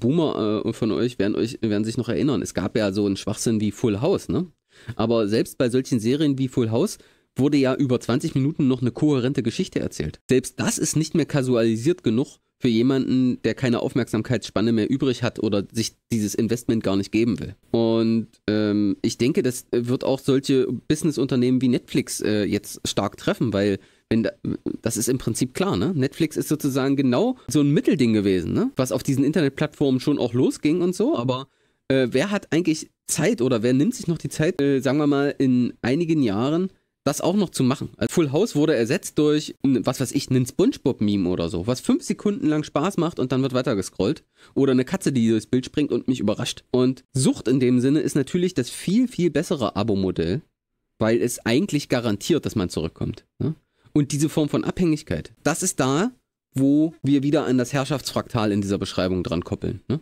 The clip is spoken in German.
Boomer äh, von euch werden, euch werden sich noch erinnern. Es gab ja so einen Schwachsinn wie Full House, ne? Aber selbst bei solchen Serien wie Full House wurde ja über 20 Minuten noch eine kohärente Geschichte erzählt. Selbst das ist nicht mehr kasualisiert genug für jemanden, der keine Aufmerksamkeitsspanne mehr übrig hat oder sich dieses Investment gar nicht geben will. Und ähm, ich denke, das wird auch solche Businessunternehmen wie Netflix äh, jetzt stark treffen, weil wenn da, das ist im Prinzip klar, ne? Netflix ist sozusagen genau so ein Mittelding gewesen, ne? Was auf diesen Internetplattformen schon auch losging und so, aber äh, wer hat eigentlich Zeit oder wer nimmt sich noch die Zeit, äh, sagen wir mal, in einigen Jahren das auch noch zu machen. Also Full House wurde ersetzt durch, was weiß ich, einen Spongebob-Meme oder so, was fünf Sekunden lang Spaß macht und dann wird weitergescrollt. Oder eine Katze, die durchs Bild springt und mich überrascht. Und Sucht in dem Sinne ist natürlich das viel, viel bessere Abo-Modell, weil es eigentlich garantiert, dass man zurückkommt. Ne? Und diese Form von Abhängigkeit, das ist da, wo wir wieder an das Herrschaftsfraktal in dieser Beschreibung dran koppeln. Ne?